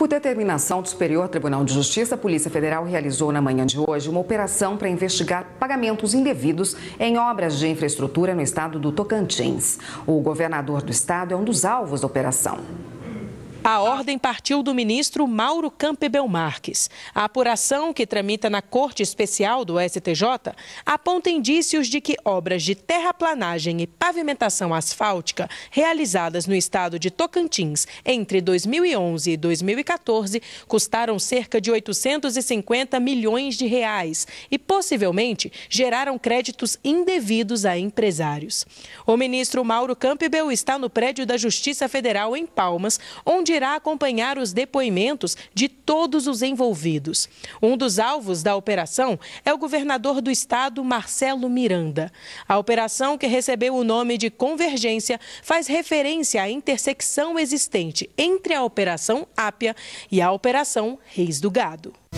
Por determinação do Superior Tribunal de Justiça, a Polícia Federal realizou na manhã de hoje uma operação para investigar pagamentos indevidos em obras de infraestrutura no estado do Tocantins. O governador do estado é um dos alvos da operação. A ordem partiu do ministro Mauro Campbell Marques. A apuração que tramita na Corte Especial do STJ aponta indícios de que obras de terraplanagem e pavimentação asfáltica realizadas no estado de Tocantins entre 2011 e 2014 custaram cerca de 850 milhões de reais e possivelmente geraram créditos indevidos a empresários. O ministro Mauro Campbell está no prédio da Justiça Federal em Palmas, onde irá acompanhar os depoimentos de todos os envolvidos. Um dos alvos da operação é o governador do estado, Marcelo Miranda. A operação, que recebeu o nome de Convergência, faz referência à intersecção existente entre a Operação Ápia e a Operação Reis do Gado.